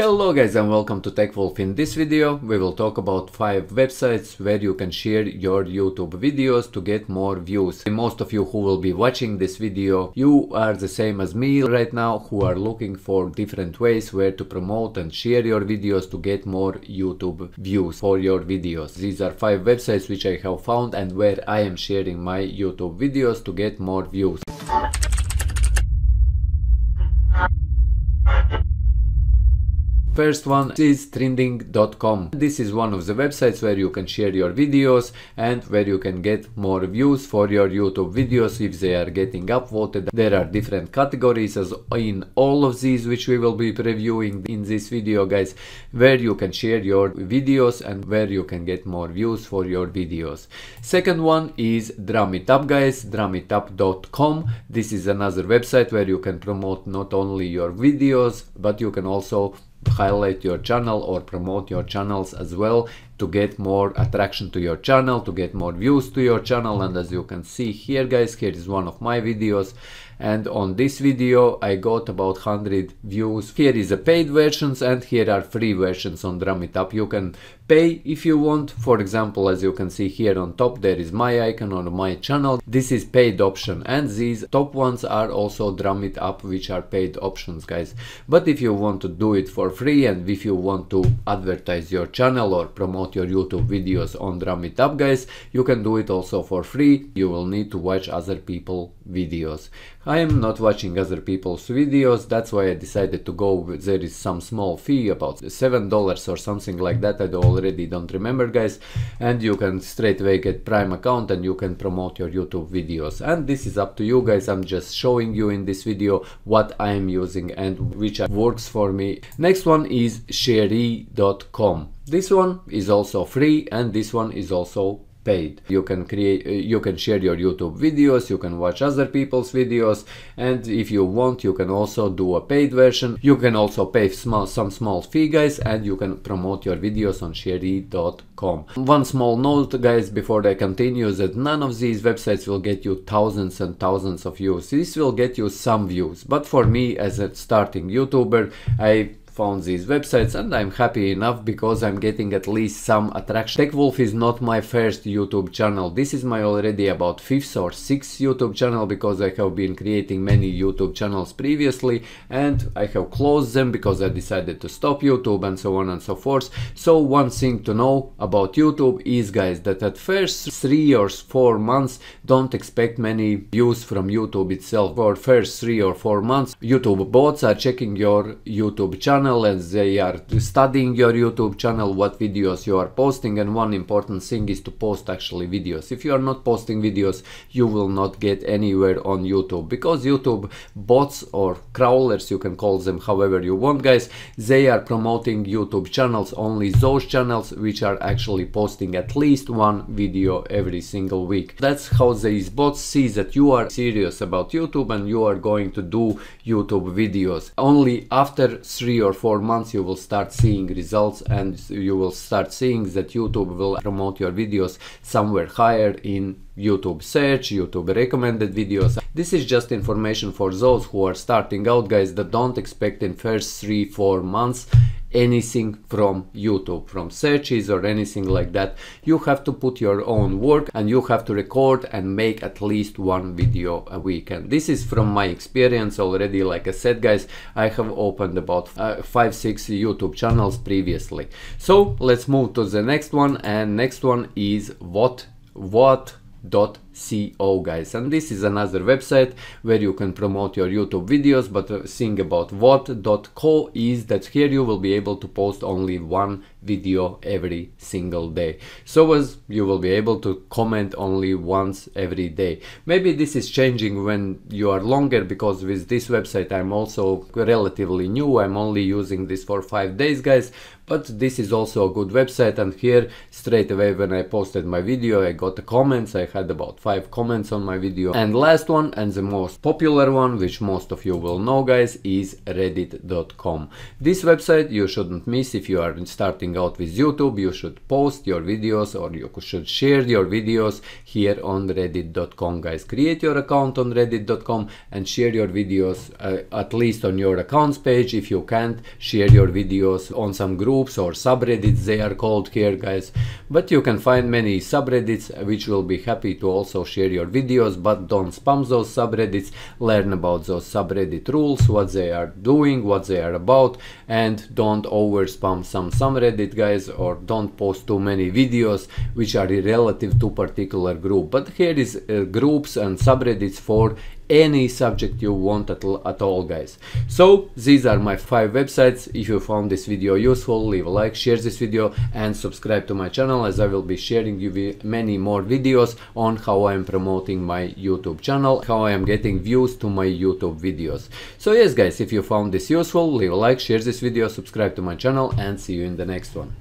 Hello guys and welcome to TechWolf. In this video we will talk about 5 websites where you can share your YouTube videos to get more views. And most of you who will be watching this video, you are the same as me right now who are looking for different ways where to promote and share your videos to get more YouTube views for your videos. These are 5 websites which I have found and where I am sharing my YouTube videos to get more views. First one is trending.com. This is one of the websites where you can share your videos and where you can get more views for your YouTube videos if they are getting upvoted. There are different categories as in all of these which we will be previewing in this video guys where you can share your videos and where you can get more views for your videos. Second one is DrumItUp guys, drumitup.com. This is another website where you can promote not only your videos but you can also highlight your channel or promote your channels as well to get more attraction to your channel, to get more views to your channel. And as you can see here, guys, here is one of my videos. And on this video, I got about 100 views. Here is a paid versions and here are free versions on DrumItUp. You can pay if you want. For example, as you can see here on top, there is my icon on my channel. This is paid option. And these top ones are also DrumItUp, which are paid options, guys. But if you want to do it for free and if you want to advertise your channel or promote your YouTube videos on drum it up guys. You can do it also for free. You will need to watch other people videos. I am not watching other people's videos. That's why I decided to go. there is some small fee about $7 or something like that. I already don't remember guys. And you can straight away get Prime account and you can promote your YouTube videos. And this is up to you guys. I'm just showing you in this video what I am using and which works for me. Next one is sherry.com. This one is also free and this one is also paid. You can create, uh, you can share your YouTube videos, you can watch other people's videos and if you want you can also do a paid version. You can also pay small, some small fee guys and you can promote your videos on sherry.com. One small note guys before I continue that none of these websites will get you thousands and thousands of views. This will get you some views but for me as a starting YouTuber I found these websites and I'm happy enough because I'm getting at least some attraction. TechWolf is not my first YouTube channel. This is my already about fifth or sixth YouTube channel because I have been creating many YouTube channels previously and I have closed them because I decided to stop YouTube and so on and so forth. So one thing to know about YouTube is guys that at first three or four months don't expect many views from YouTube itself. For first three or four months YouTube bots are checking your YouTube channel channel and they are studying your YouTube channel, what videos you are posting and one important thing is to post actually videos. If you are not posting videos, you will not get anywhere on YouTube because YouTube bots or crawlers, you can call them however you want guys, they are promoting YouTube channels, only those channels which are actually posting at least one video every single week. That's how these bots see that you are serious about YouTube and you are going to do YouTube videos. Only after three or four months you will start seeing results and you will start seeing that YouTube will promote your videos somewhere higher in YouTube search, YouTube recommended videos. This is just information for those who are starting out guys that don't expect in first 3-4 months anything from YouTube, from searches or anything like that. You have to put your own work and you have to record and make at least one video a week. And this is from my experience already. Like I said, guys, I have opened about uh, five, six YouTube channels previously. So let's move to the next one. And next one is what, what dot co guys and this is another website where you can promote your youtube videos but thing uh, about what.co is that here you will be able to post only one video every single day so as you will be able to comment only once every day maybe this is changing when you are longer because with this website i'm also relatively new i'm only using this for five days guys but this is also a good website and here straight away when i posted my video i got the comments i had about 5 comments on my video. And last one and the most popular one, which most of you will know guys, is reddit.com. This website you shouldn't miss if you are starting out with YouTube, you should post your videos or you should share your videos here on reddit.com guys. Create your account on reddit.com and share your videos uh, at least on your accounts page if you can't share your videos on some groups or subreddits they are called here guys. But you can find many subreddits which will be happy to also also share your videos, but don't spam those subreddits. Learn about those subreddit rules, what they are doing, what they are about, and don't over spam some subreddit guys or don't post too many videos which are relative to particular group. But here is uh, groups and subreddits for any subject you want at, at all guys so these are my five websites if you found this video useful leave a like share this video and subscribe to my channel as i will be sharing you many more videos on how i am promoting my youtube channel how i am getting views to my youtube videos so yes guys if you found this useful leave a like share this video subscribe to my channel and see you in the next one